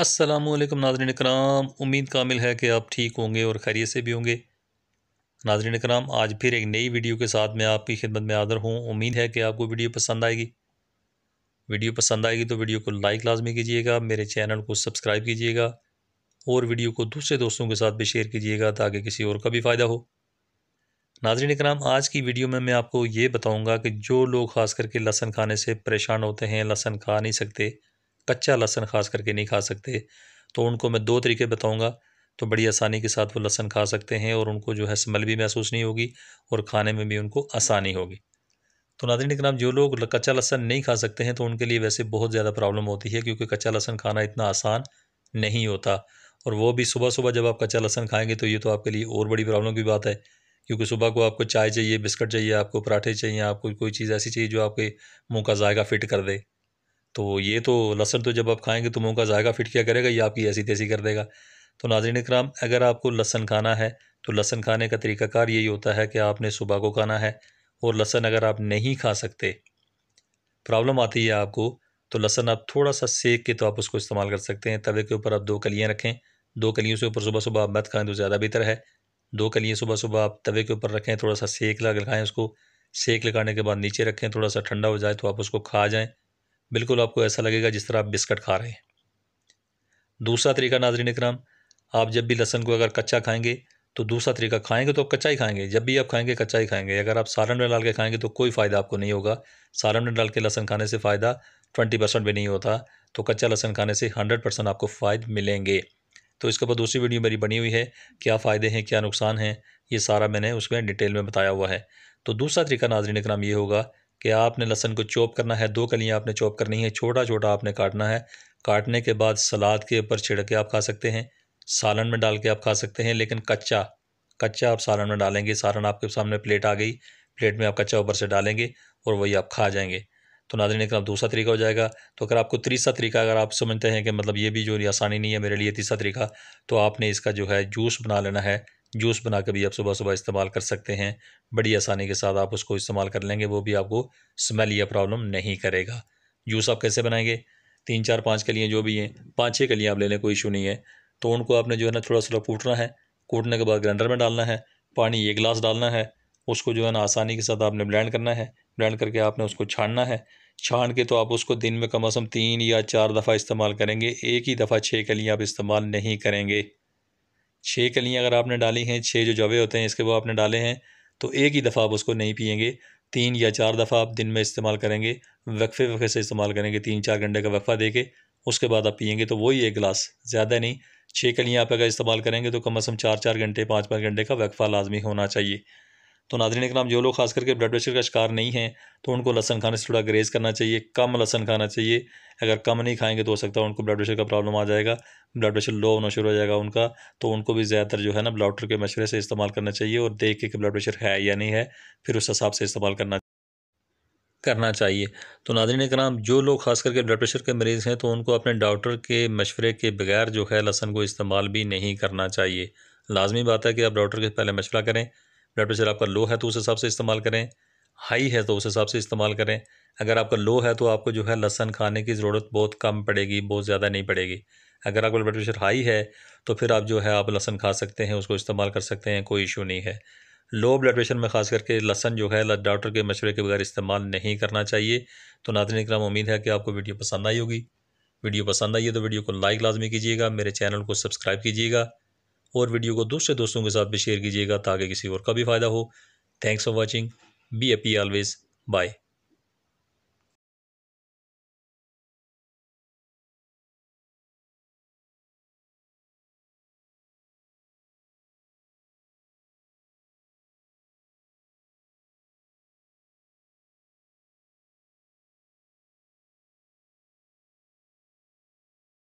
असलम नाजरन कराम उम्मीद कामिल है कि आप ठीक होंगे और खैरियत से भी होंगे नाजरन कराम आज फिर एक नई वीडियो के साथ मैं आपकी खिदमत में हाज़िर हूँ उम्मीद है कि आपको वीडियो पसंद आएगी वीडियो पसंद आएगी तो वीडियो को लाइक लाजमी कीजिएगा मेरे चैनल को सब्सक्राइब कीजिएगा और वीडियो को दूसरे दोस्तों के साथ भी शेयर कीजिएगा ताकि किसी और का भी फ़ायदा हो नाजरन कराम आज की वीडियो में मैं आपको ये बताऊँगा कि जो लोग ख़ास करके लहसन खाने से परेशान होते हैं लहसन खा नहीं सकते कच्चा लहसन खास करके नहीं खा सकते तो उनको मैं दो तरीके बताऊँगा तो बड़ी आसानी के साथ वो लहसन खा सकते हैं और उनको जो है स्मेल भी महसूस नहीं होगी और खाने में भी उनको आसानी होगी तो के नाम जो लोग कच्चा लहसन नहीं खा सकते हैं तो उनके लिए वैसे बहुत ज़्यादा प्रॉब्लम होती है क्योंकि कच्चा लहसन खाना इतना आसान नहीं होता और वो भी सुबह सुबह जब आप कच्चा लहसन खाएंगे तो ये तो आपके लिए और बड़ी प्रॉब्लम की बात है क्योंकि सुबह को आपको चाय चाहिए बिस्किट चाहिए आपको पराठे चाहिए आपको कोई चीज़ ऐसी चाहिए जो आपके मुंह का जायका फिट कर दे तो ये तो लहसन तो जब आप खाएंगे तो मुँह का जायका फिट किया करेगा या आपकी ऐसी तैसी कर देगा तो नाजरन कराम अगर आपको लहसन खाना है तो लहसन खाने का तरीक़ाकार यही होता है कि आपने सुबह को खाना है और लहसन अगर आप नहीं खा सकते प्रॉब्लम आती है आपको तो लहसन आप थोड़ा सा सेक के तो आप उसको इस्तेमाल कर सकते हैं तवे के ऊपर आप दो कलियाँ रखें दो कलियों से ऊपर सुबह सुबह आप मत खाएँ तो ज़्यादा बेहतर है दो कलियाँ सुबह सुबह आप तवे के ऊपर रखें थोड़ा सा सेक लगाएँ खाएँ उसको सेक लगाने के बाद नीचे रखें थोड़ा सा ठंडा हो जाए तो आप उसको खा जाएँ बिल्कुल आपको ऐसा लगेगा जिस तरह आप बिस्किट खा रहे हैं दूसरा तरीका नाजरीन कराम आप जब भी लहसन को अगर कच्चा खाएंगे तो दूसरा तरीका खाएंगे तो आप कच्चा ही खाएंगे जब भी आप खाएंगे कच्चा ही खाएंगे अगर आप सालन में डाल के खाएंगे तो कोई फ़ायदा आपको नहीं होगा सालन में डाल के लहसन खाने से फ़ायदा ट्वेंटी परसेंट भी नहीं होता तो कच्चा लहसन खाने से हंड्रेड परसेंट आपको फ़ायदे मिलेंगे तो इसके बाद दूसरी वीडियो मेरी बनी हुई है क्या फ़ायदे हैं क्या नुकसान हैं ये सारा मैंने उसमें डिटेल में बताया हुआ है तो दूसरा तरीका नाजरीन कराम ये होगा कि आपने लहसन को चॉप करना है दो कलियाँ आपने चॉप करनी है छोटा छोटा आपने काटना है काटने के बाद सलाद के ऊपर छिड़क के आप खा सकते हैं सालन में डाल के आप खा सकते हैं लेकिन कच्चा कच्चा आप सालन में डालेंगे सालन आपके सामने प्लेट आ गई प्लेट में आप कच्चा ऊपर से डालेंगे और वही आप खा जाएंगे तो नाजरीन इकराम दूसरा तरीका हो जाएगा तो अगर आपको तीसरा तरीका अगर आप समझते हैं कि मतलब ये भी जो आसानी नहीं है मेरे लिए तीसरा तरीका तो आपने इसका जो है जूस बना लेना है जूस बना कर भी आप सुबह सुबह इस्तेमाल कर सकते हैं बड़ी आसानी के साथ आप उसको इस्तेमाल कर लेंगे वो भी आपको स्मेल या प्रॉब्लम नहीं करेगा जूस आप कैसे बनाएंगे तीन चार पाँच कलियाँ जो भी हैं पाँच छः कलियाँ आप ले लें कोई इशू नहीं है तो उनको आपने जो है ना थोड़ा थोड़ा कूटना है कूटने के बाद ग्राइंडर में डालना है पानी एक गिलास डालना है उसको जो है ना आसानी के साथ आपने ब्लेंड करना है ब्लेंड करके आपने उसको छानना है छान के तो आप उसको दिन में कम अज़ कम तीन या चार दफ़ा इस्तेमाल करेंगे एक ही दफ़ा छः कलियाँ आप इस्तेमाल नहीं करेंगे छः कलियाँ अगर आपने डाली हैं छः जो जवे होते हैं इसके वो आपने डाले हैं तो एक ही दफ़ा आप उसको नहीं पियेंगे तीन या चार दफ़ा आप दिन में इस्तेमाल करेंगे वक्फे वक्फे से इस्तेमाल करेंगे तीन चार घंटे का वक्फा दे के उसके बाद आप पियेंगे तो वही एक गिलास ज़्यादा नहीं छः कलियाँ आप अगर इस्तेमाल करेंगे तो कम अज़ कम चार चार घंटे पाँच पाँच घंटे का वक्फा लाजमी होना चाहिए तो ने कराम जो लोग खास करके ब्लड प्रेशर का शिकार नहीं है तो उनको लहसन खाने से थोड़ा ग्रेज करना चाहिए कम लहसन खाना चाहिए अगर कम नहीं खाएंगे तो हो सकता है उनको ब्लड प्रेशर का प्रॉब्लम आ जाएगा ब्लड प्रेशर लो होना शुरू हो जाएगा उनका तो उनको भी ज़्यादातर जो है ना डॉक्टर के मशवरे से इस्तेमाल करना चाहिए और देख के कि ब्लड प्रेशर है या नहीं है फिर उस हिसाब से इस्तेमाल करना करना चाहिए तो ने कराम जो लोग खास करके ब्लड प्रेशर के मरीज़ हैं तो उनको अपने डॉक्टर के मशवरे के बगैर जो है लहसन को इस्तेमाल भी नहीं करना चाहिए लाजमी बात है कि आप डॉक्टर के पहले मशवरा करें ब्लड प्रेशर आपका लो है तो उस हिसाब से इस्तेमाल करें हाई है तो उस हिसाब से इस्तेमाल करें अगर आपका लो है तो आपको जो है लहसन खाने की ज़रूरत बहुत कम पड़ेगी बहुत ज़्यादा नहीं पड़ेगी अगर आपका ब्लड प्रेशर हाई है तो फिर आप जो है आप लहसन खा सकते हैं उसको इस्तेमाल कर सकते हैं कोई इशू नहीं है लो ब्लड प्रेशर में ख़ास करके लहसन जो है डॉक्टर के मशवरे के बगैर इस्तेमाल नहीं करना चाहिए तो नातन इक्राम उम्मीद है कि आपको वीडियो पसंद आई होगी वीडियो पसंद आई है तो वीडियो को लाइक लाजमी कीजिएगा मेरे चैनल को सब्सक्राइब कीजिएगा और वीडियो को दूसरे दोस्तों के साथ भी शेयर कीजिएगा ताकि किसी और का भी फ़ायदा हो thanks for watching be happy always bye